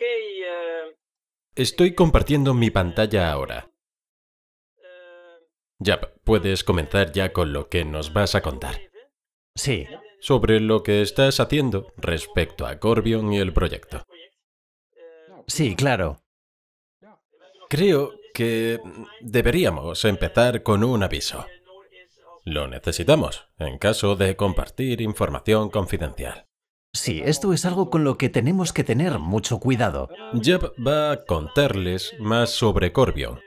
Eh, Estoy eh, compartiendo mi pantalla eh, ahora. Ya, puedes comenzar ya con lo que nos vas a contar. Sí. Sobre lo que estás haciendo respecto a Corbion y el proyecto. Sí, claro. Creo que deberíamos empezar con un aviso. Lo necesitamos en caso de compartir información confidencial. Sí, esto es algo con lo que tenemos que tener mucho cuidado. Jeb va a contarles más sobre Corbion,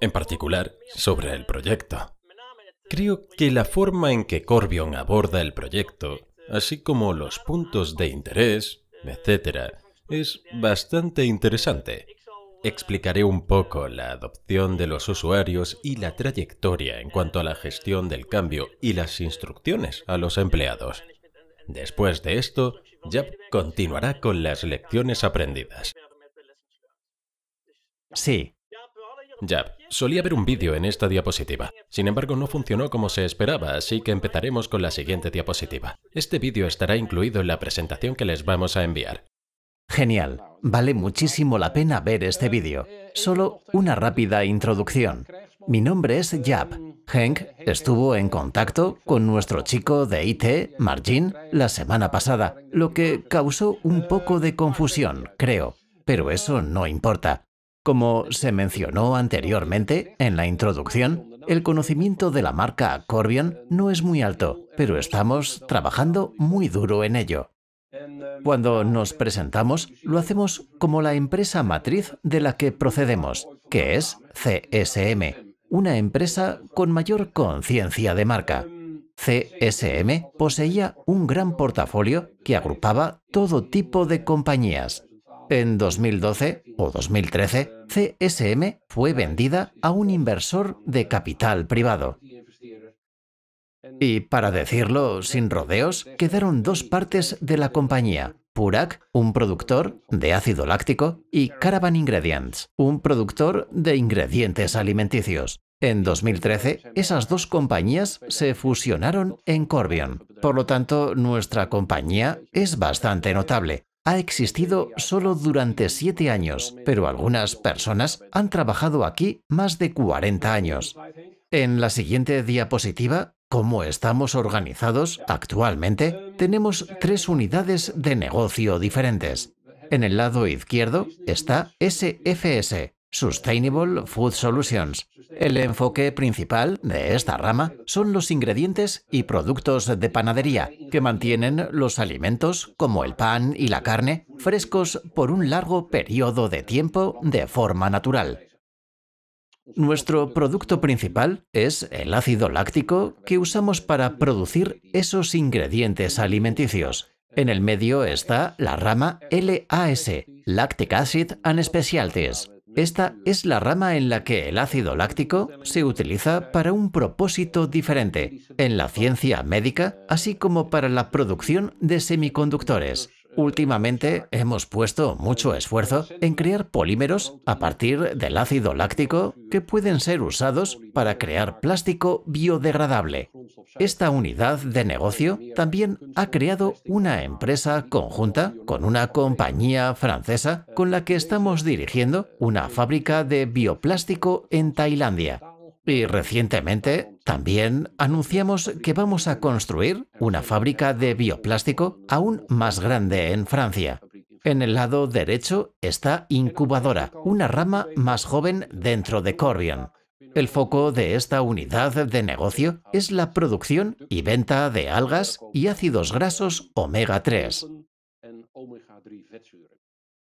en particular sobre el proyecto. Creo que la forma en que Corbion aborda el proyecto, así como los puntos de interés, etc., es bastante interesante. Explicaré un poco la adopción de los usuarios y la trayectoria en cuanto a la gestión del cambio y las instrucciones a los empleados. Después de esto, Yab continuará con las lecciones aprendidas. Sí. Yab, solía ver un vídeo en esta diapositiva. Sin embargo, no funcionó como se esperaba, así que empezaremos con la siguiente diapositiva. Este vídeo estará incluido en la presentación que les vamos a enviar. Genial. Vale muchísimo la pena ver este vídeo. Solo una rápida introducción. Mi nombre es Jab. Henk estuvo en contacto con nuestro chico de IT, Margin, la semana pasada, lo que causó un poco de confusión, creo, pero eso no importa. Como se mencionó anteriormente en la introducción, el conocimiento de la marca Corbion no es muy alto, pero estamos trabajando muy duro en ello. Cuando nos presentamos, lo hacemos como la empresa matriz de la que procedemos, que es CSM, una empresa con mayor conciencia de marca. CSM poseía un gran portafolio que agrupaba todo tipo de compañías. En 2012 o 2013, CSM fue vendida a un inversor de capital privado. Y para decirlo sin rodeos, quedaron dos partes de la compañía, Purak, un productor de ácido láctico, y Caravan Ingredients, un productor de ingredientes alimenticios. En 2013, esas dos compañías se fusionaron en Corbion. Por lo tanto, nuestra compañía es bastante notable. Ha existido solo durante siete años, pero algunas personas han trabajado aquí más de 40 años. En la siguiente diapositiva como estamos organizados actualmente, tenemos tres unidades de negocio diferentes. En el lado izquierdo está SFS, Sustainable Food Solutions. El enfoque principal de esta rama son los ingredientes y productos de panadería, que mantienen los alimentos, como el pan y la carne, frescos por un largo periodo de tiempo de forma natural. Nuestro producto principal es el ácido láctico que usamos para producir esos ingredientes alimenticios. En el medio está la rama LAS, Lactic Acid and Specialties. Esta es la rama en la que el ácido láctico se utiliza para un propósito diferente, en la ciencia médica, así como para la producción de semiconductores. Últimamente hemos puesto mucho esfuerzo en crear polímeros a partir del ácido láctico que pueden ser usados para crear plástico biodegradable. Esta unidad de negocio también ha creado una empresa conjunta con una compañía francesa con la que estamos dirigiendo una fábrica de bioplástico en Tailandia. Y recientemente también anunciamos que vamos a construir una fábrica de bioplástico aún más grande en Francia. En el lado derecho está Incubadora, una rama más joven dentro de Corbion. El foco de esta unidad de negocio es la producción y venta de algas y ácidos grasos omega 3.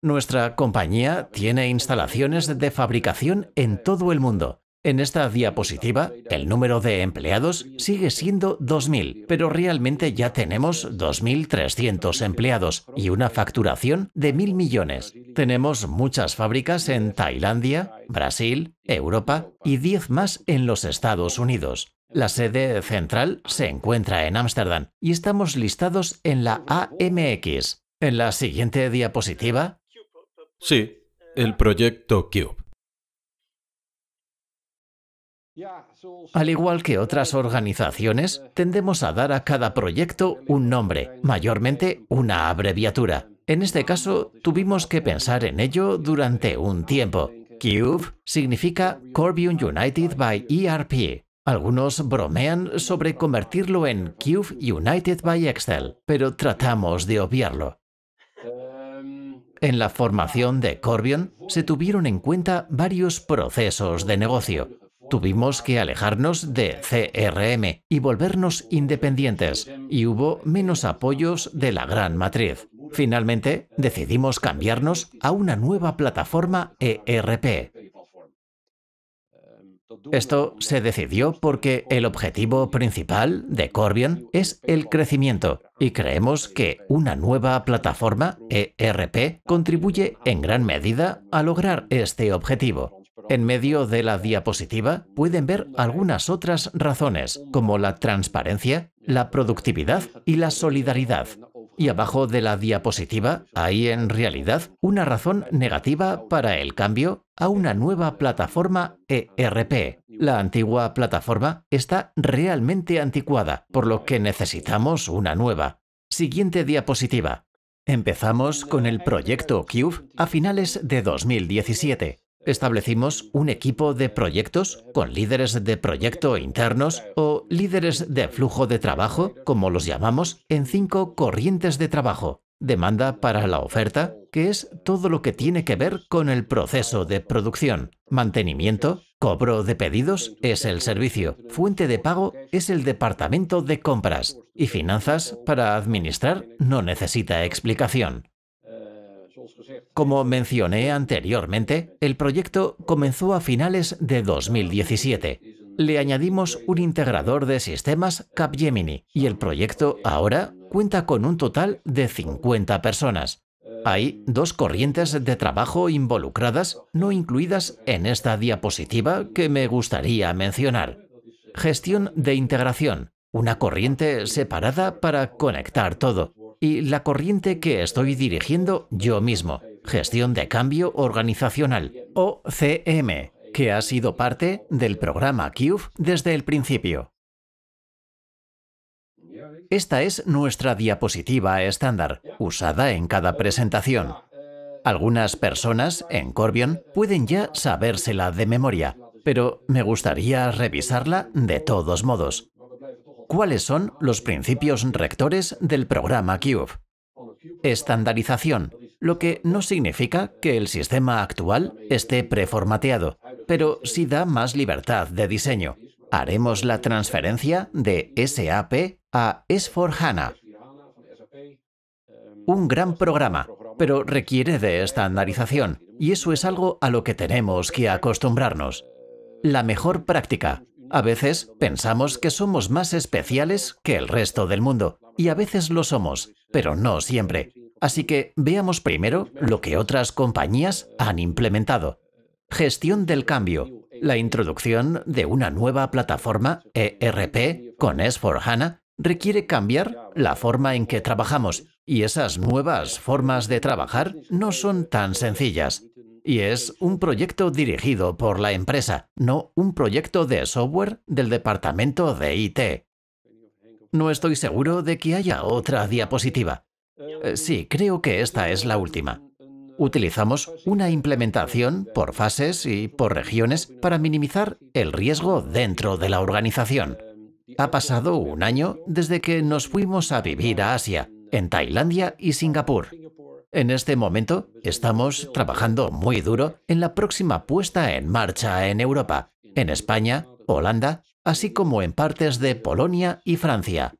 Nuestra compañía tiene instalaciones de fabricación en todo el mundo en esta diapositiva, el número de empleados sigue siendo 2.000, pero realmente ya tenemos 2.300 empleados y una facturación de 1.000 millones. Tenemos muchas fábricas en Tailandia, Brasil, Europa y 10 más en los Estados Unidos. La sede central se encuentra en Ámsterdam y estamos listados en la AMX. En la siguiente diapositiva. Sí, el proyecto Cube. Al igual que otras organizaciones, tendemos a dar a cada proyecto un nombre, mayormente una abreviatura. En este caso, tuvimos que pensar en ello durante un tiempo. CUBE significa Corbion United by ERP. Algunos bromean sobre convertirlo en Cube United by Excel, pero tratamos de obviarlo. En la formación de Corbion se tuvieron en cuenta varios procesos de negocio, Tuvimos que alejarnos de CRM y volvernos independientes, y hubo menos apoyos de la gran matriz. Finalmente, decidimos cambiarnos a una nueva plataforma ERP. Esto se decidió porque el objetivo principal de Corbion es el crecimiento y creemos que una nueva plataforma ERP contribuye en gran medida a lograr este objetivo. En medio de la diapositiva pueden ver algunas otras razones, como la transparencia, la productividad y la solidaridad. Y abajo de la diapositiva hay en realidad una razón negativa para el cambio a una nueva plataforma ERP. La antigua plataforma está realmente anticuada, por lo que necesitamos una nueva. Siguiente diapositiva. Empezamos con el proyecto Cube a finales de 2017. Establecimos un equipo de proyectos con líderes de proyecto internos o líderes de flujo de trabajo, como los llamamos, en cinco corrientes de trabajo. Demanda para la oferta, que es todo lo que tiene que ver con el proceso de producción. Mantenimiento, cobro de pedidos es el servicio. Fuente de pago es el departamento de compras. Y finanzas, para administrar, no necesita explicación. Como mencioné anteriormente, el proyecto comenzó a finales de 2017. Le añadimos un integrador de sistemas Capgemini y el proyecto ahora cuenta con un total de 50 personas. Hay dos corrientes de trabajo involucradas no incluidas en esta diapositiva que me gustaría mencionar. Gestión de integración, una corriente separada para conectar todo y la corriente que estoy dirigiendo yo mismo, Gestión de Cambio Organizacional, o CM, que ha sido parte del programa CUBE desde el principio. Esta es nuestra diapositiva estándar, usada en cada presentación. Algunas personas en Corbion pueden ya sabérsela de memoria, pero me gustaría revisarla de todos modos, cuáles son los principios rectores del programa Cube. Estandarización, lo que no significa que el sistema actual esté preformateado, pero sí da más libertad de diseño. Haremos la transferencia de SAP a S4HANA. Un gran programa, pero requiere de estandarización, y eso es algo a lo que tenemos que acostumbrarnos. La mejor práctica, a veces pensamos que somos más especiales que el resto del mundo, y a veces lo somos, pero no siempre. Así que veamos primero lo que otras compañías han implementado. Gestión del cambio, la introducción de una nueva plataforma ERP con S4HANA requiere cambiar la forma en que trabajamos, y esas nuevas formas de trabajar no son tan sencillas. Y es un proyecto dirigido por la empresa, no un proyecto de software del departamento de IT. No estoy seguro de que haya otra diapositiva. Eh, sí, creo que esta es la última. Utilizamos una implementación por fases y por regiones para minimizar el riesgo dentro de la organización. Ha pasado un año desde que nos fuimos a vivir a Asia, en Tailandia y Singapur. En este momento estamos trabajando muy duro en la próxima puesta en marcha en Europa, en España, Holanda, así como en partes de Polonia y Francia.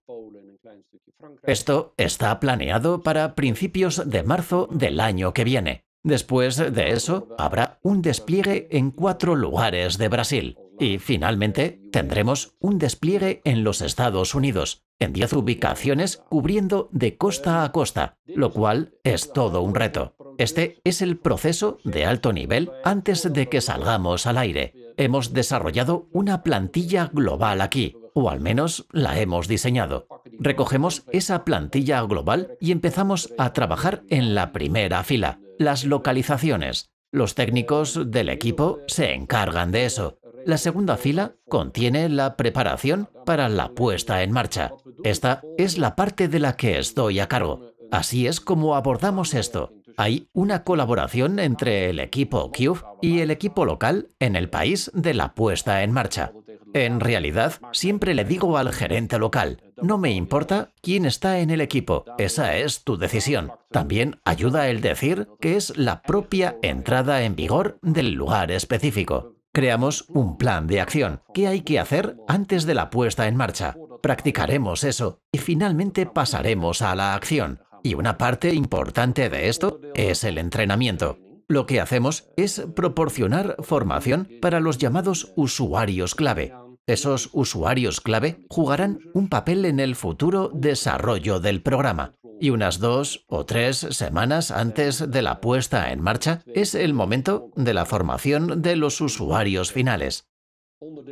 Esto está planeado para principios de marzo del año que viene. Después de eso, habrá un despliegue en cuatro lugares de Brasil. Y finalmente, tendremos un despliegue en los Estados Unidos, en 10 ubicaciones cubriendo de costa a costa, lo cual es todo un reto. Este es el proceso de alto nivel antes de que salgamos al aire. Hemos desarrollado una plantilla global aquí, o al menos la hemos diseñado. Recogemos esa plantilla global y empezamos a trabajar en la primera fila, las localizaciones. Los técnicos del equipo se encargan de eso. La segunda fila contiene la preparación para la puesta en marcha. Esta es la parte de la que estoy a cargo. Así es como abordamos esto. Hay una colaboración entre el equipo Cube y el equipo local en el país de la puesta en marcha. En realidad, siempre le digo al gerente local, no me importa quién está en el equipo, esa es tu decisión. También ayuda el decir que es la propia entrada en vigor del lugar específico. Creamos un plan de acción. ¿Qué hay que hacer antes de la puesta en marcha? Practicaremos eso y finalmente pasaremos a la acción. Y una parte importante de esto es el entrenamiento. Lo que hacemos es proporcionar formación para los llamados usuarios clave, esos usuarios clave jugarán un papel en el futuro desarrollo del programa. Y unas dos o tres semanas antes de la puesta en marcha es el momento de la formación de los usuarios finales.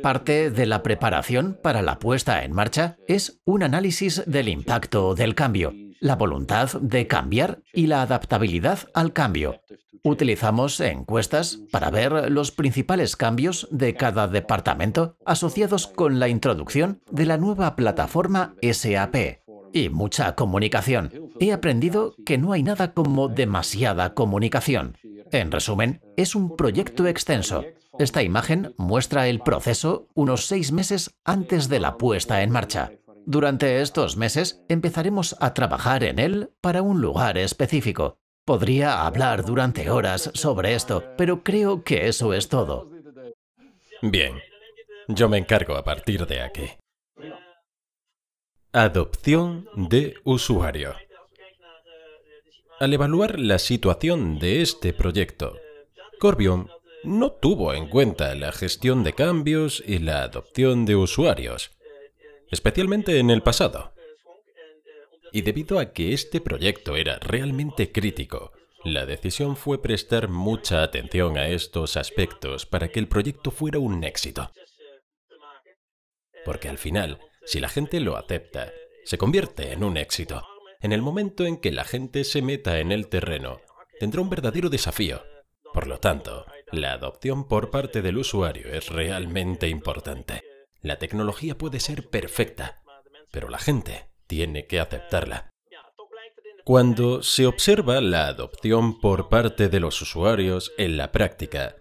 Parte de la preparación para la puesta en marcha es un análisis del impacto del cambio la voluntad de cambiar y la adaptabilidad al cambio. Utilizamos encuestas para ver los principales cambios de cada departamento asociados con la introducción de la nueva plataforma SAP. Y mucha comunicación. He aprendido que no hay nada como demasiada comunicación. En resumen, es un proyecto extenso. Esta imagen muestra el proceso unos seis meses antes de la puesta en marcha. Durante estos meses empezaremos a trabajar en él para un lugar específico. Podría hablar durante horas sobre esto, pero creo que eso es todo. Bien, yo me encargo a partir de aquí. Adopción de usuario. Al evaluar la situación de este proyecto, Corbion no tuvo en cuenta la gestión de cambios y la adopción de usuarios, especialmente en el pasado. Y debido a que este proyecto era realmente crítico, la decisión fue prestar mucha atención a estos aspectos para que el proyecto fuera un éxito. Porque al final, si la gente lo acepta, se convierte en un éxito. En el momento en que la gente se meta en el terreno, tendrá un verdadero desafío. Por lo tanto, la adopción por parte del usuario es realmente importante. La tecnología puede ser perfecta, pero la gente tiene que aceptarla. Cuando se observa la adopción por parte de los usuarios en la práctica,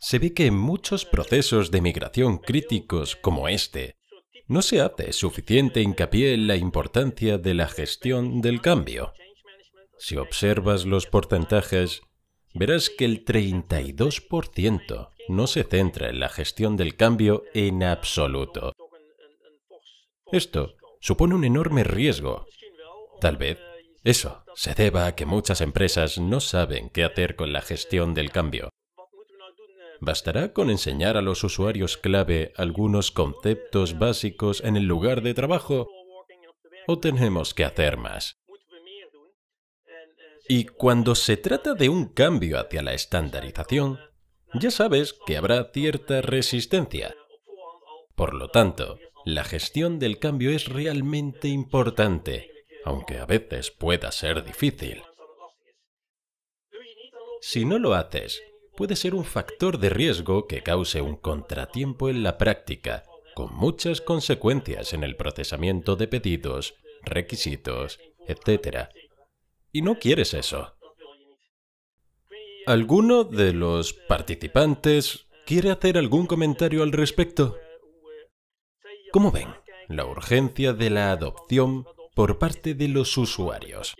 se ve que en muchos procesos de migración críticos como este no se hace suficiente hincapié en la importancia de la gestión del cambio. Si observas los porcentajes, verás que el 32% no se centra en la gestión del cambio en absoluto. Esto supone un enorme riesgo. Tal vez eso se deba a que muchas empresas no saben qué hacer con la gestión del cambio. ¿Bastará con enseñar a los usuarios clave algunos conceptos básicos en el lugar de trabajo? ¿O tenemos que hacer más? Y cuando se trata de un cambio hacia la estandarización, ya sabes que habrá cierta resistencia. Por lo tanto, la gestión del cambio es realmente importante, aunque a veces pueda ser difícil. Si no lo haces, puede ser un factor de riesgo que cause un contratiempo en la práctica, con muchas consecuencias en el procesamiento de pedidos, requisitos, etc., y no quieres eso. ¿Alguno de los participantes quiere hacer algún comentario al respecto? ¿Cómo ven la urgencia de la adopción por parte de los usuarios?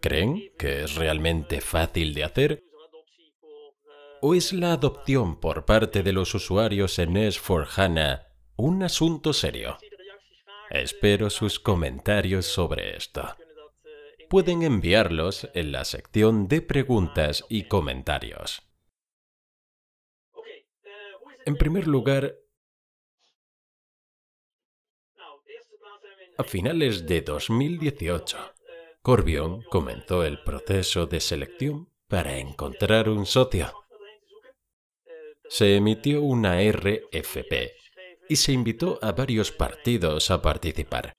¿Creen que es realmente fácil de hacer? ¿O es la adopción por parte de los usuarios en S4HANA un asunto serio? Espero sus comentarios sobre esto pueden enviarlos en la sección de preguntas y comentarios. En primer lugar, a finales de 2018, Corbion comenzó el proceso de selección para encontrar un socio. Se emitió una RFP y se invitó a varios partidos a participar.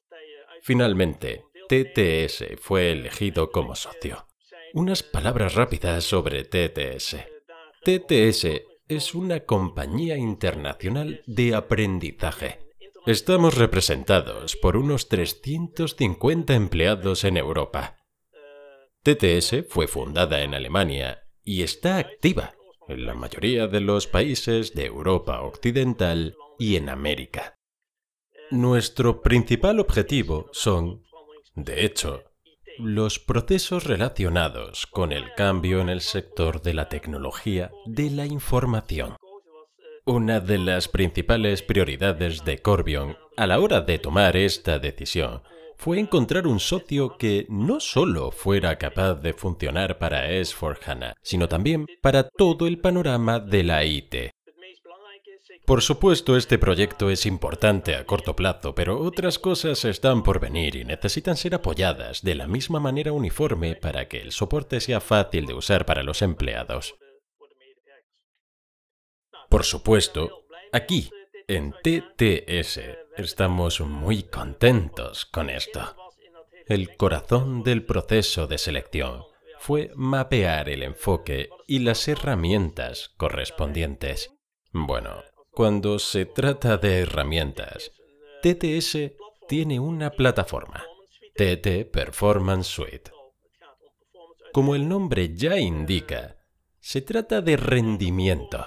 Finalmente, TTS fue elegido como socio. Unas palabras rápidas sobre TTS. TTS es una compañía internacional de aprendizaje. Estamos representados por unos 350 empleados en Europa. TTS fue fundada en Alemania y está activa en la mayoría de los países de Europa Occidental y en América. Nuestro principal objetivo son de hecho, los procesos relacionados con el cambio en el sector de la tecnología de la información. Una de las principales prioridades de Corbion a la hora de tomar esta decisión fue encontrar un socio que no solo fuera capaz de funcionar para s hana sino también para todo el panorama de la IT, por supuesto, este proyecto es importante a corto plazo, pero otras cosas están por venir y necesitan ser apoyadas de la misma manera uniforme para que el soporte sea fácil de usar para los empleados. Por supuesto, aquí, en TTS, estamos muy contentos con esto. El corazón del proceso de selección fue mapear el enfoque y las herramientas correspondientes. Bueno, cuando se trata de herramientas, TTS tiene una plataforma, TT Performance Suite. Como el nombre ya indica, se trata de rendimiento.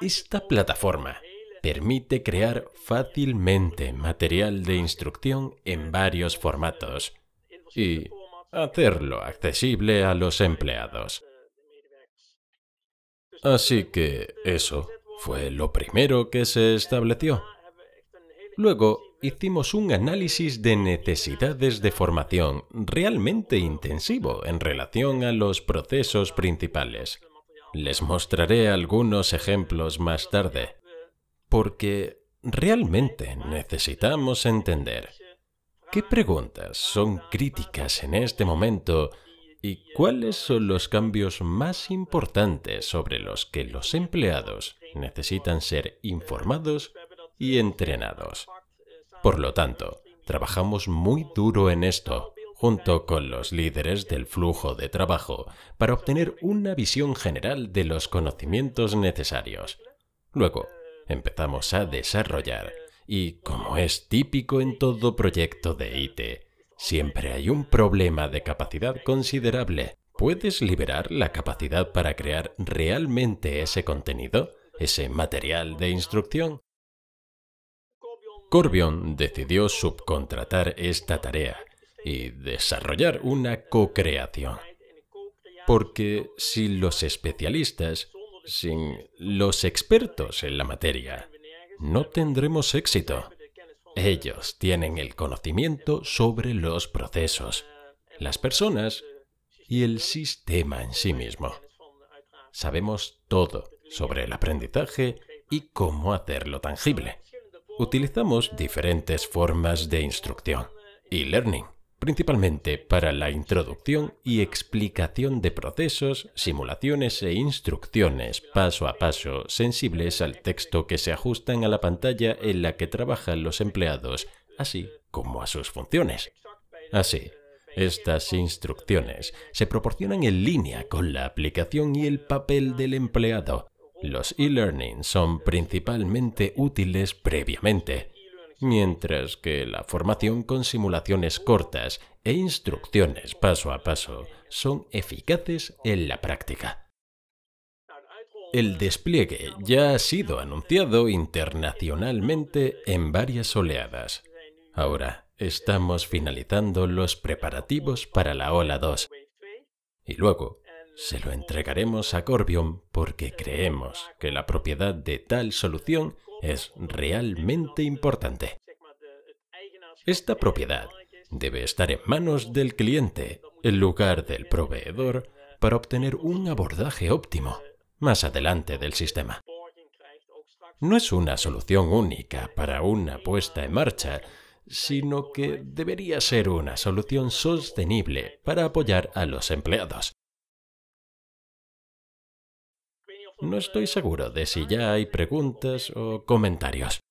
Esta plataforma permite crear fácilmente material de instrucción en varios formatos y hacerlo accesible a los empleados. Así que eso fue lo primero que se estableció. Luego hicimos un análisis de necesidades de formación realmente intensivo en relación a los procesos principales. Les mostraré algunos ejemplos más tarde, porque realmente necesitamos entender qué preguntas son críticas en este momento y cuáles son los cambios más importantes sobre los que los empleados necesitan ser informados y entrenados. Por lo tanto, trabajamos muy duro en esto, junto con los líderes del flujo de trabajo, para obtener una visión general de los conocimientos necesarios. Luego, empezamos a desarrollar, y como es típico en todo proyecto de IT, Siempre hay un problema de capacidad considerable. ¿Puedes liberar la capacidad para crear realmente ese contenido, ese material de instrucción? Corbion decidió subcontratar esta tarea y desarrollar una co-creación. Porque sin los especialistas, sin los expertos en la materia, no tendremos éxito. Ellos tienen el conocimiento sobre los procesos, las personas y el sistema en sí mismo. Sabemos todo sobre el aprendizaje y cómo hacerlo tangible. Utilizamos diferentes formas de instrucción y learning principalmente para la introducción y explicación de procesos, simulaciones e instrucciones paso a paso sensibles al texto que se ajustan a la pantalla en la que trabajan los empleados, así como a sus funciones. Así, estas instrucciones se proporcionan en línea con la aplicación y el papel del empleado. Los e-learning son principalmente útiles previamente mientras que la formación con simulaciones cortas e instrucciones paso a paso son eficaces en la práctica. El despliegue ya ha sido anunciado internacionalmente en varias oleadas. Ahora estamos finalizando los preparativos para la ola 2 y luego se lo entregaremos a Corbion porque creemos que la propiedad de tal solución es realmente importante. Esta propiedad debe estar en manos del cliente en lugar del proveedor para obtener un abordaje óptimo más adelante del sistema. No es una solución única para una puesta en marcha, sino que debería ser una solución sostenible para apoyar a los empleados No estoy seguro de si ya hay preguntas o comentarios.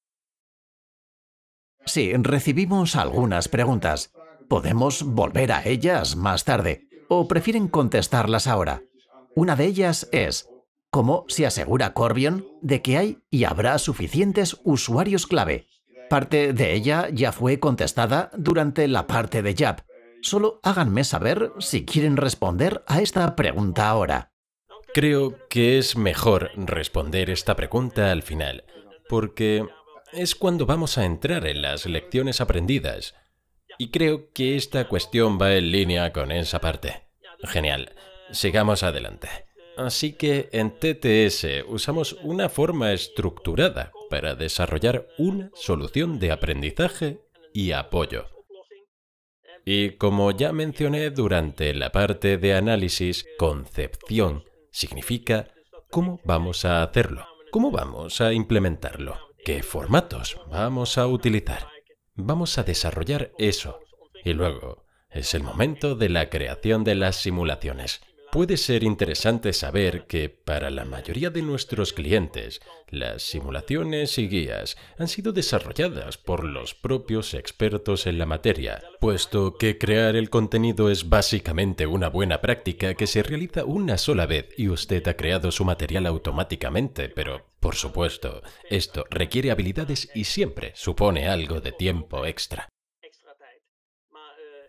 Sí, recibimos algunas preguntas. Podemos volver a ellas más tarde, o prefieren contestarlas ahora. Una de ellas es, ¿cómo se asegura Corbion de que hay y habrá suficientes usuarios clave? Parte de ella ya fue contestada durante la parte de JAP. Solo háganme saber si quieren responder a esta pregunta ahora. Creo que es mejor responder esta pregunta al final, porque es cuando vamos a entrar en las lecciones aprendidas. Y creo que esta cuestión va en línea con esa parte. Genial, sigamos adelante. Así que en TTS usamos una forma estructurada para desarrollar una solución de aprendizaje y apoyo. Y como ya mencioné durante la parte de análisis, concepción significa cómo vamos a hacerlo, cómo vamos a implementarlo, qué formatos vamos a utilizar. Vamos a desarrollar eso. Y luego es el momento de la creación de las simulaciones. Puede ser interesante saber que para la mayoría de nuestros clientes, las simulaciones y guías han sido desarrolladas por los propios expertos en la materia, puesto que crear el contenido es básicamente una buena práctica que se realiza una sola vez y usted ha creado su material automáticamente, pero por supuesto, esto requiere habilidades y siempre supone algo de tiempo extra.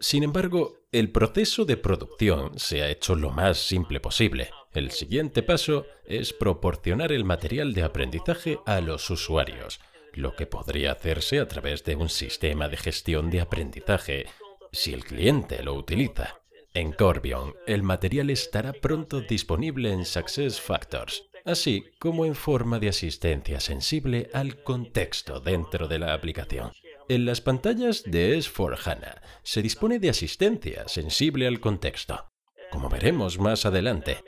Sin embargo, el proceso de producción se ha hecho lo más simple posible. El siguiente paso es proporcionar el material de aprendizaje a los usuarios, lo que podría hacerse a través de un sistema de gestión de aprendizaje si el cliente lo utiliza. En Corbion, el material estará pronto disponible en Success Factors, así como en forma de asistencia sensible al contexto dentro de la aplicación. En las pantallas de S4HANA se dispone de asistencia sensible al contexto, como veremos más adelante.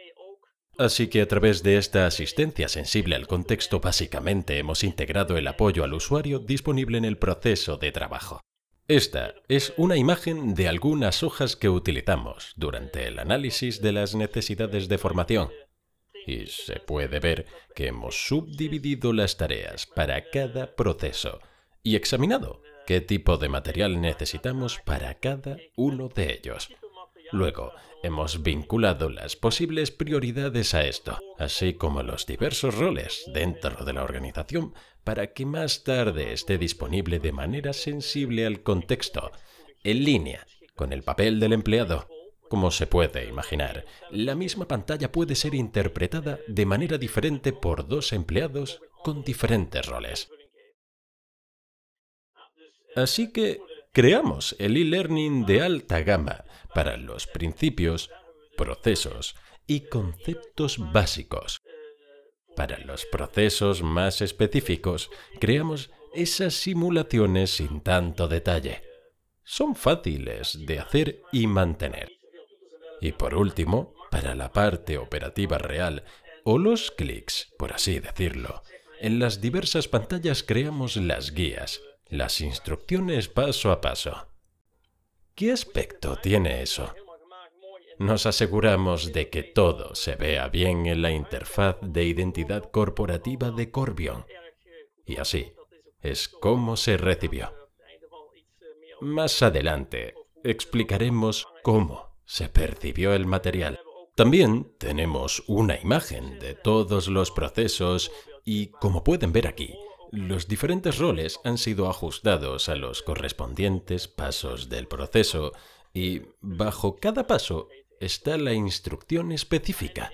Así que a través de esta asistencia sensible al contexto básicamente hemos integrado el apoyo al usuario disponible en el proceso de trabajo. Esta es una imagen de algunas hojas que utilizamos durante el análisis de las necesidades de formación. Y se puede ver que hemos subdividido las tareas para cada proceso y examinado qué tipo de material necesitamos para cada uno de ellos. Luego, hemos vinculado las posibles prioridades a esto, así como los diversos roles dentro de la organización para que más tarde esté disponible de manera sensible al contexto, en línea, con el papel del empleado. Como se puede imaginar, la misma pantalla puede ser interpretada de manera diferente por dos empleados con diferentes roles. Así que creamos el e-learning de alta gama para los principios, procesos y conceptos básicos. Para los procesos más específicos, creamos esas simulaciones sin tanto detalle. Son fáciles de hacer y mantener. Y por último, para la parte operativa real, o los clics, por así decirlo, en las diversas pantallas creamos las guías, las instrucciones paso a paso. ¿Qué aspecto tiene eso? Nos aseguramos de que todo se vea bien en la interfaz de identidad corporativa de Corbion. Y así es como se recibió. Más adelante explicaremos cómo se percibió el material. También tenemos una imagen de todos los procesos y, como pueden ver aquí, los diferentes roles han sido ajustados a los correspondientes pasos del proceso y bajo cada paso está la instrucción específica.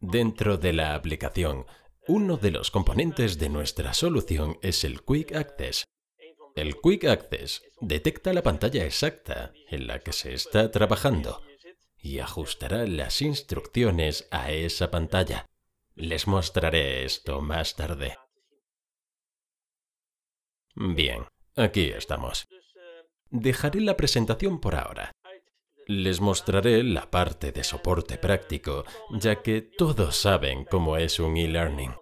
Dentro de la aplicación, uno de los componentes de nuestra solución es el Quick Access. El Quick Access detecta la pantalla exacta en la que se está trabajando y ajustará las instrucciones a esa pantalla. Les mostraré esto más tarde. Bien, aquí estamos. Dejaré la presentación por ahora. Les mostraré la parte de soporte práctico, ya que todos saben cómo es un e-learning.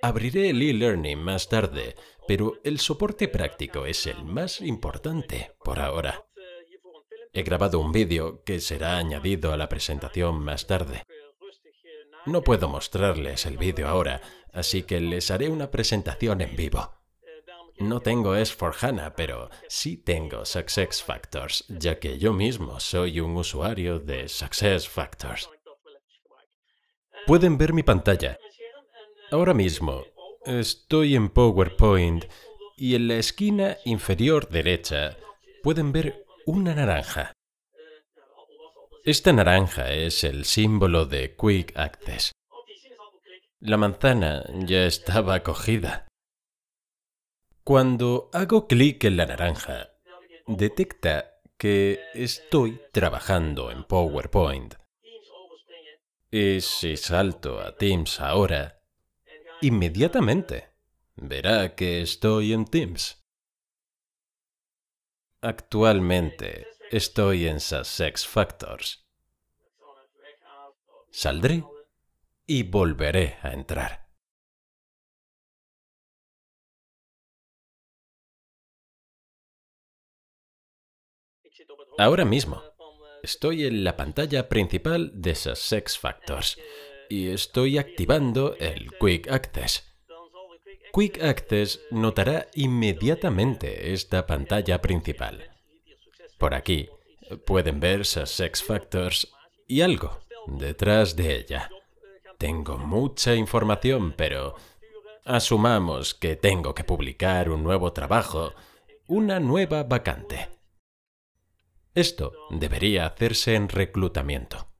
Abriré el e-learning más tarde, pero el soporte práctico es el más importante por ahora. He grabado un vídeo que será añadido a la presentación más tarde. No puedo mostrarles el vídeo ahora, así que les haré una presentación en vivo. No tengo s for hana pero sí tengo Success Factors, ya que yo mismo soy un usuario de SuccessFactors. Factors. Pueden ver mi pantalla. Ahora mismo estoy en PowerPoint y en la esquina inferior derecha pueden ver una naranja. Esta naranja es el símbolo de Quick Access. La manzana ya estaba cogida. Cuando hago clic en la naranja, detecta que estoy trabajando en PowerPoint. Y si salto a Teams ahora, inmediatamente verá que estoy en Teams. Actualmente estoy en Sussex Factors. Saldré y volveré a entrar. Ahora mismo estoy en la pantalla principal de sex Factors y estoy activando el Quick Access. Quick Access notará inmediatamente esta pantalla principal. Por aquí pueden ver sex Factors y algo detrás de ella. Tengo mucha información, pero asumamos que tengo que publicar un nuevo trabajo, una nueva vacante. Esto debería hacerse en reclutamiento.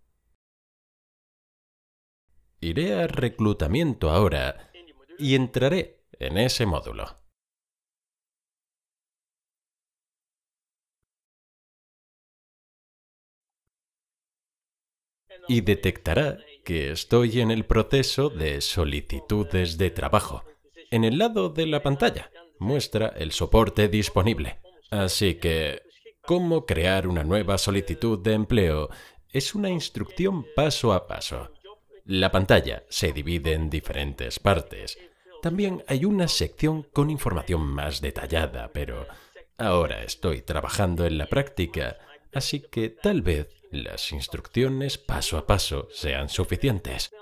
Iré a reclutamiento ahora y entraré en ese módulo. Y detectará que estoy en el proceso de solicitudes de trabajo. En el lado de la pantalla muestra el soporte disponible. Así que Cómo crear una nueva solicitud de empleo es una instrucción paso a paso. La pantalla se divide en diferentes partes. También hay una sección con información más detallada, pero ahora estoy trabajando en la práctica, así que tal vez las instrucciones paso a paso sean suficientes.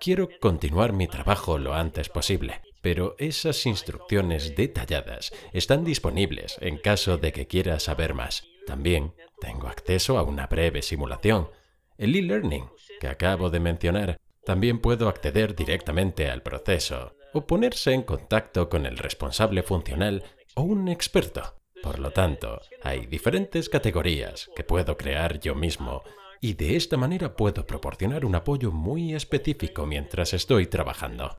Quiero continuar mi trabajo lo antes posible pero esas instrucciones detalladas están disponibles en caso de que quiera saber más. También tengo acceso a una breve simulación. El e-learning que acabo de mencionar, también puedo acceder directamente al proceso o ponerse en contacto con el responsable funcional o un experto. Por lo tanto, hay diferentes categorías que puedo crear yo mismo y de esta manera puedo proporcionar un apoyo muy específico mientras estoy trabajando.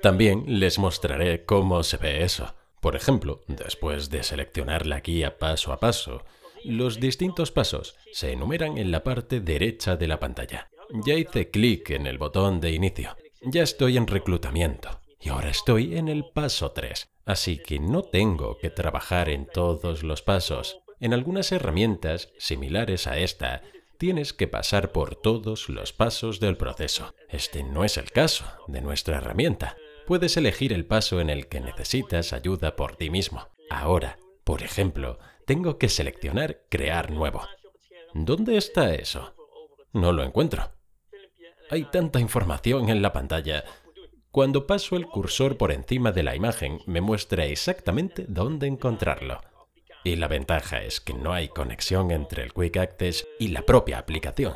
También les mostraré cómo se ve eso. Por ejemplo, después de seleccionar la guía paso a paso, los distintos pasos se enumeran en la parte derecha de la pantalla. Ya hice clic en el botón de inicio. Ya estoy en reclutamiento. Y ahora estoy en el paso 3. Así que no tengo que trabajar en todos los pasos. En algunas herramientas similares a esta, tienes que pasar por todos los pasos del proceso. Este no es el caso de nuestra herramienta puedes elegir el paso en el que necesitas ayuda por ti mismo. Ahora, por ejemplo, tengo que seleccionar Crear nuevo. ¿Dónde está eso? No lo encuentro. Hay tanta información en la pantalla. Cuando paso el cursor por encima de la imagen, me muestra exactamente dónde encontrarlo. Y la ventaja es que no hay conexión entre el Quick Access y la propia aplicación.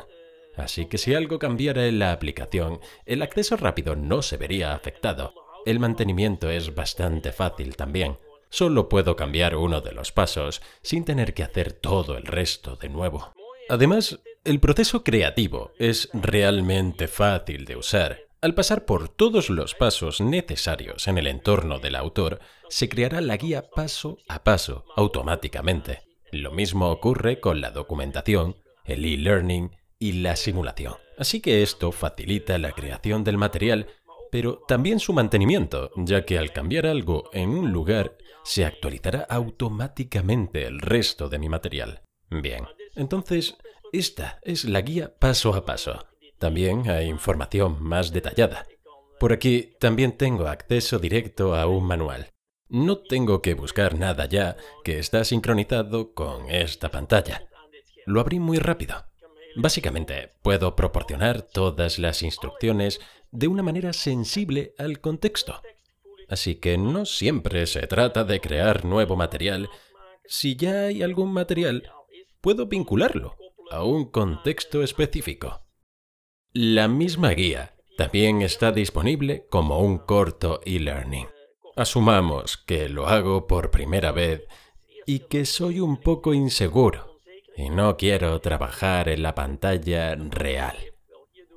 Así que si algo cambiara en la aplicación, el acceso rápido no se vería afectado, el mantenimiento es bastante fácil también. Solo puedo cambiar uno de los pasos sin tener que hacer todo el resto de nuevo. Además, el proceso creativo es realmente fácil de usar. Al pasar por todos los pasos necesarios en el entorno del autor, se creará la guía paso a paso automáticamente. Lo mismo ocurre con la documentación, el e-learning y la simulación. Así que esto facilita la creación del material pero también su mantenimiento, ya que al cambiar algo en un lugar, se actualizará automáticamente el resto de mi material. Bien, entonces, esta es la guía paso a paso. También hay información más detallada. Por aquí también tengo acceso directo a un manual. No tengo que buscar nada ya que está sincronizado con esta pantalla. Lo abrí muy rápido. Básicamente, puedo proporcionar todas las instrucciones de una manera sensible al contexto. Así que no siempre se trata de crear nuevo material. Si ya hay algún material, puedo vincularlo a un contexto específico. La misma guía también está disponible como un corto e-learning. Asumamos que lo hago por primera vez y que soy un poco inseguro y no quiero trabajar en la pantalla real.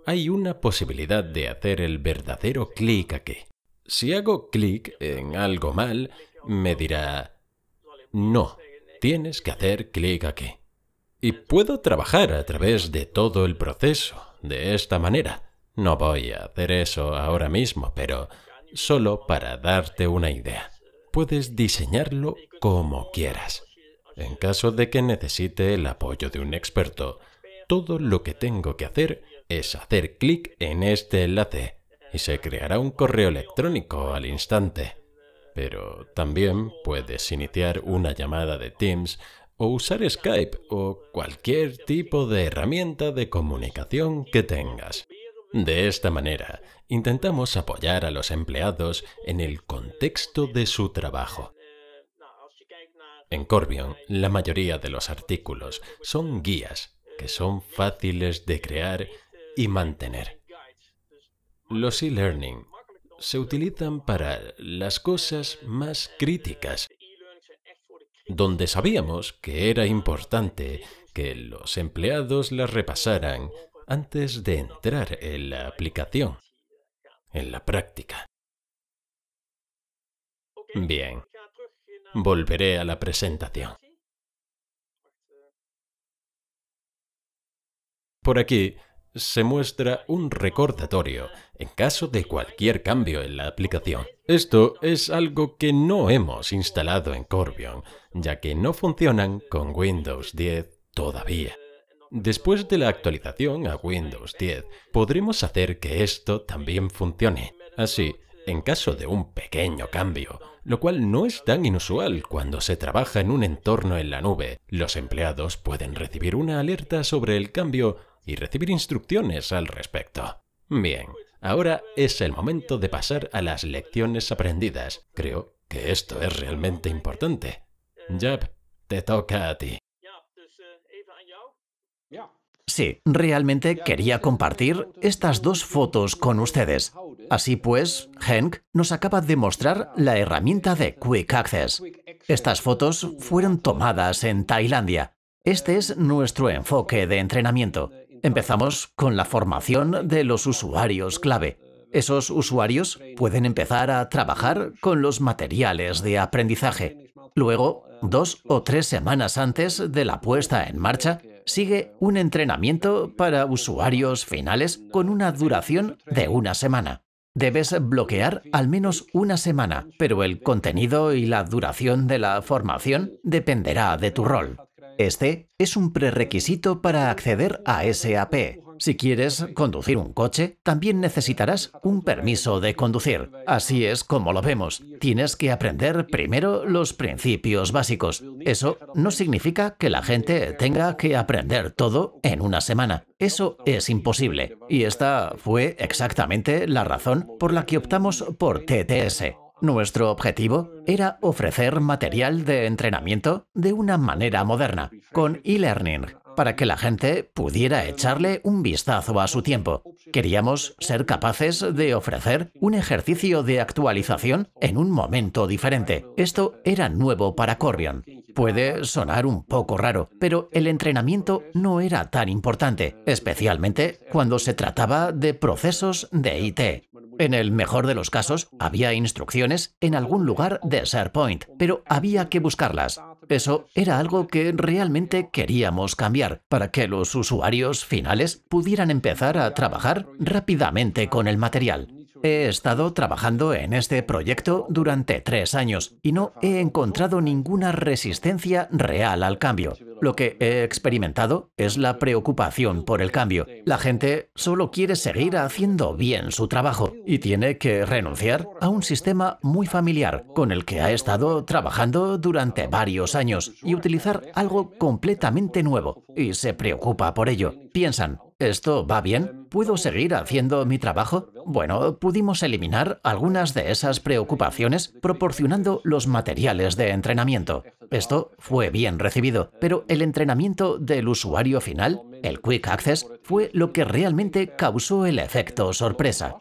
Hay una posibilidad de hacer el verdadero clic aquí. Si hago clic en algo mal, me dirá, no, tienes que hacer clic aquí. Y puedo trabajar a través de todo el proceso, de esta manera. No voy a hacer eso ahora mismo, pero solo para darte una idea. Puedes diseñarlo como quieras. En caso de que necesite el apoyo de un experto, todo lo que tengo que hacer es hacer clic en este enlace y se creará un correo electrónico al instante. Pero también puedes iniciar una llamada de Teams o usar Skype o cualquier tipo de herramienta de comunicación que tengas. De esta manera, intentamos apoyar a los empleados en el contexto de su trabajo en Corbion, la mayoría de los artículos son guías que son fáciles de crear y mantener. Los e-learning se utilizan para las cosas más críticas, donde sabíamos que era importante que los empleados las repasaran antes de entrar en la aplicación, en la práctica. Bien, Volveré a la presentación. Por aquí se muestra un recordatorio en caso de cualquier cambio en la aplicación. Esto es algo que no hemos instalado en Corbion, ya que no funcionan con Windows 10 todavía. Después de la actualización a Windows 10, podremos hacer que esto también funcione. Así, en caso de un pequeño cambio, lo cual no es tan inusual cuando se trabaja en un entorno en la nube. Los empleados pueden recibir una alerta sobre el cambio y recibir instrucciones al respecto. Bien, ahora es el momento de pasar a las lecciones aprendidas. Creo que esto es realmente importante. Jab, te toca a ti. Uh, Sí, realmente quería compartir estas dos fotos con ustedes. Así pues, Henk nos acaba de mostrar la herramienta de Quick Access. Estas fotos fueron tomadas en Tailandia. Este es nuestro enfoque de entrenamiento. Empezamos con la formación de los usuarios clave. Esos usuarios pueden empezar a trabajar con los materiales de aprendizaje. Luego, dos o tres semanas antes de la puesta en marcha, sigue un entrenamiento para usuarios finales con una duración de una semana. Debes bloquear al menos una semana, pero el contenido y la duración de la formación dependerá de tu rol. Este es un prerequisito para acceder a SAP, si quieres conducir un coche, también necesitarás un permiso de conducir. Así es como lo vemos. Tienes que aprender primero los principios básicos. Eso no significa que la gente tenga que aprender todo en una semana. Eso es imposible. Y esta fue exactamente la razón por la que optamos por TTS. Nuestro objetivo era ofrecer material de entrenamiento de una manera moderna, con e-learning, para que la gente pudiera echarle un vistazo a su tiempo. Queríamos ser capaces de ofrecer un ejercicio de actualización en un momento diferente. Esto era nuevo para Corbion. Puede sonar un poco raro, pero el entrenamiento no era tan importante, especialmente cuando se trataba de procesos de IT. En el mejor de los casos, había instrucciones en algún lugar de SharePoint, pero había que buscarlas eso era algo que realmente queríamos cambiar para que los usuarios finales pudieran empezar a trabajar rápidamente con el material. He estado trabajando en este proyecto durante tres años y no he encontrado ninguna resistencia real al cambio. Lo que he experimentado es la preocupación por el cambio. La gente solo quiere seguir haciendo bien su trabajo y tiene que renunciar a un sistema muy familiar con el que ha estado trabajando durante varios años y utilizar algo completamente nuevo. Y se preocupa por ello. Piensan, ¿Esto va bien? ¿Puedo seguir haciendo mi trabajo? Bueno, pudimos eliminar algunas de esas preocupaciones proporcionando los materiales de entrenamiento. Esto fue bien recibido, pero el entrenamiento del usuario final, el Quick Access, fue lo que realmente causó el efecto sorpresa.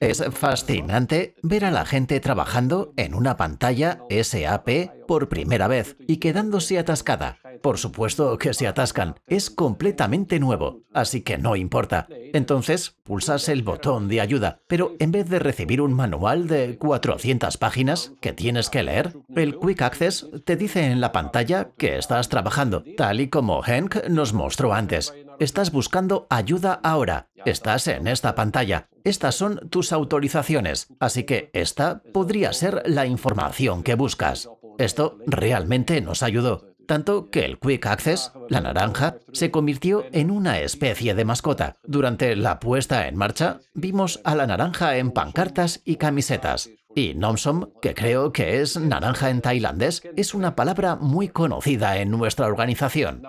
Es fascinante ver a la gente trabajando en una pantalla SAP por primera vez y quedándose atascada por supuesto que se atascan. Es completamente nuevo, así que no importa. Entonces, pulsas el botón de ayuda, pero en vez de recibir un manual de 400 páginas que tienes que leer, el Quick Access te dice en la pantalla que estás trabajando, tal y como Henk nos mostró antes. Estás buscando ayuda ahora. Estás en esta pantalla. Estas son tus autorizaciones, así que esta podría ser la información que buscas. Esto realmente nos ayudó tanto que el Quick Access, la naranja, se convirtió en una especie de mascota. Durante la puesta en marcha, vimos a la naranja en pancartas y camisetas. Y Nomsom, que creo que es naranja en tailandés, es una palabra muy conocida en nuestra organización.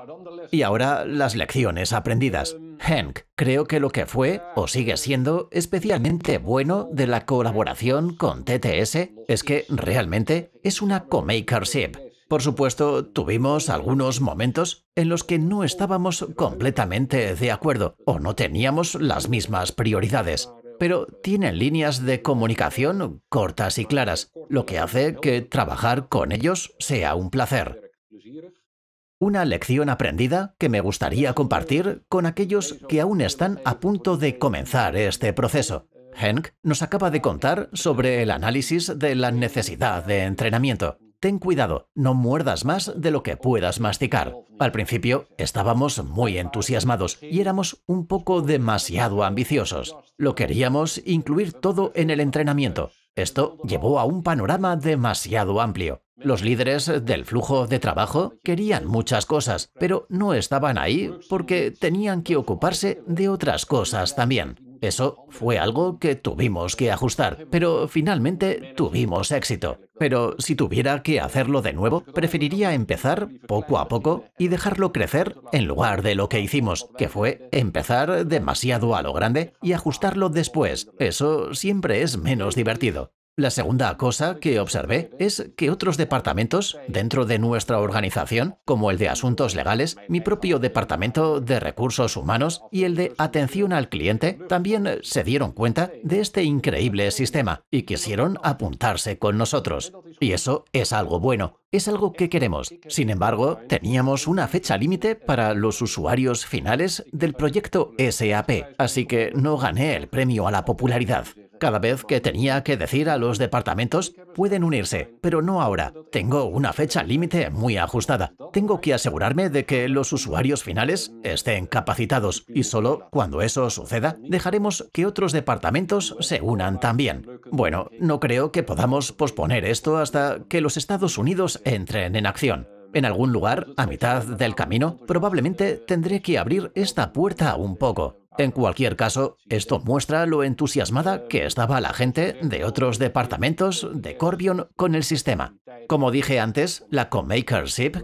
Y ahora las lecciones aprendidas. Hank, creo que lo que fue o sigue siendo especialmente bueno de la colaboración con TTS es que realmente es una co-makership. Por supuesto, tuvimos algunos momentos en los que no estábamos completamente de acuerdo o no teníamos las mismas prioridades, pero tienen líneas de comunicación cortas y claras, lo que hace que trabajar con ellos sea un placer. Una lección aprendida que me gustaría compartir con aquellos que aún están a punto de comenzar este proceso. Henk nos acaba de contar sobre el análisis de la necesidad de entrenamiento ten cuidado, no muerdas más de lo que puedas masticar. Al principio estábamos muy entusiasmados y éramos un poco demasiado ambiciosos. Lo queríamos incluir todo en el entrenamiento. Esto llevó a un panorama demasiado amplio. Los líderes del flujo de trabajo querían muchas cosas, pero no estaban ahí porque tenían que ocuparse de otras cosas también. Eso fue algo que tuvimos que ajustar, pero finalmente tuvimos éxito. Pero si tuviera que hacerlo de nuevo, preferiría empezar poco a poco y dejarlo crecer en lugar de lo que hicimos, que fue empezar demasiado a lo grande y ajustarlo después. Eso siempre es menos divertido. La segunda cosa que observé es que otros departamentos dentro de nuestra organización, como el de asuntos legales, mi propio departamento de recursos humanos y el de atención al cliente, también se dieron cuenta de este increíble sistema y quisieron apuntarse con nosotros. Y eso es algo bueno, es algo que queremos. Sin embargo, teníamos una fecha límite para los usuarios finales del proyecto SAP, así que no gané el premio a la popularidad cada vez que tenía que decir a los departamentos, pueden unirse, pero no ahora. Tengo una fecha límite muy ajustada. Tengo que asegurarme de que los usuarios finales estén capacitados y solo cuando eso suceda dejaremos que otros departamentos se unan también. Bueno, no creo que podamos posponer esto hasta que los Estados Unidos entren en acción. En algún lugar, a mitad del camino, probablemente tendré que abrir esta puerta un poco. En cualquier caso, esto muestra lo entusiasmada que estaba la gente de otros departamentos de Corbion con el sistema. Como dije antes, la co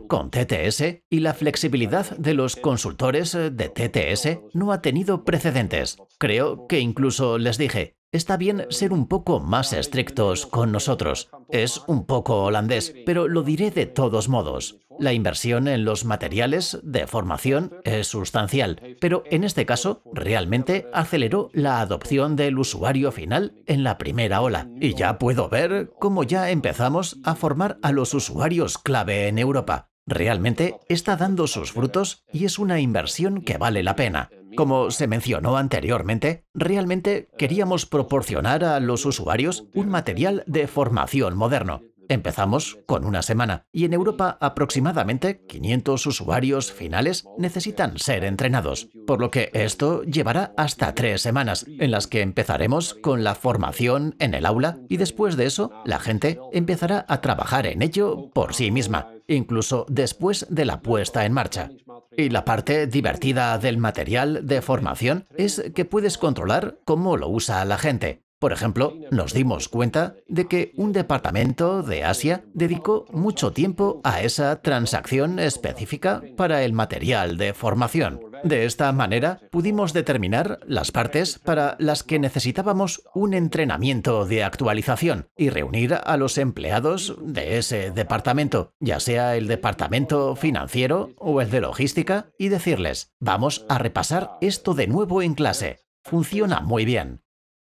con TTS y la flexibilidad de los consultores de TTS no ha tenido precedentes. Creo que incluso les dije, Está bien ser un poco más estrictos con nosotros. Es un poco holandés, pero lo diré de todos modos. La inversión en los materiales de formación es sustancial, pero en este caso realmente aceleró la adopción del usuario final en la primera ola. Y ya puedo ver cómo ya empezamos a formar a los usuarios clave en Europa. Realmente está dando sus frutos y es una inversión que vale la pena. Como se mencionó anteriormente, realmente queríamos proporcionar a los usuarios un material de formación moderno. Empezamos con una semana y en Europa aproximadamente 500 usuarios finales necesitan ser entrenados, por lo que esto llevará hasta tres semanas en las que empezaremos con la formación en el aula y después de eso la gente empezará a trabajar en ello por sí misma incluso después de la puesta en marcha. Y la parte divertida del material de formación es que puedes controlar cómo lo usa la gente. Por ejemplo, nos dimos cuenta de que un departamento de Asia dedicó mucho tiempo a esa transacción específica para el material de formación. De esta manera, pudimos determinar las partes para las que necesitábamos un entrenamiento de actualización y reunir a los empleados de ese departamento, ya sea el departamento financiero o el de logística, y decirles, vamos a repasar esto de nuevo en clase. Funciona muy bien.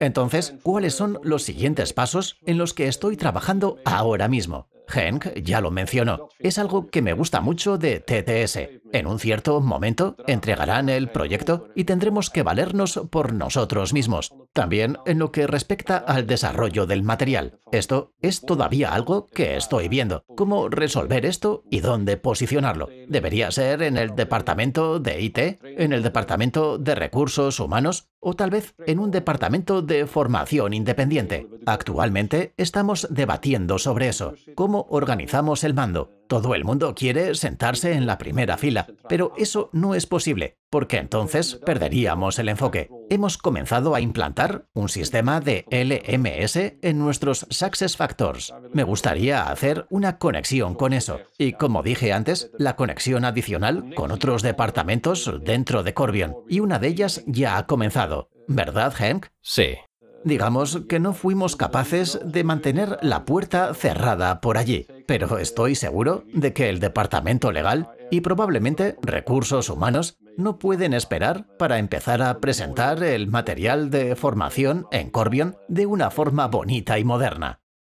Entonces, ¿cuáles son los siguientes pasos en los que estoy trabajando ahora mismo? Henk ya lo mencionó. Es algo que me gusta mucho de TTS. En un cierto momento entregarán el proyecto y tendremos que valernos por nosotros mismos. También en lo que respecta al desarrollo del material. Esto es todavía algo que estoy viendo. ¿Cómo resolver esto y dónde posicionarlo? ¿Debería ser en el departamento de IT? ¿En el departamento de recursos humanos? ¿O tal vez en un departamento de formación independiente? Actualmente estamos debatiendo sobre eso. ¿Cómo organizamos el mando? Todo el mundo quiere sentarse en la primera fila, pero eso no es posible, porque entonces perderíamos el enfoque. Hemos comenzado a implantar un sistema de LMS en nuestros Success Factors. Me gustaría hacer una conexión con eso. Y como dije antes, la conexión adicional con otros departamentos dentro de Corbion. Y una de ellas ya ha comenzado. ¿Verdad, Hank? Sí. Digamos que no fuimos capaces de mantener la puerta cerrada por allí, pero estoy seguro de que el departamento legal y probablemente recursos humanos no pueden esperar para empezar a presentar el material de formación en Corbion de una forma bonita y moderna.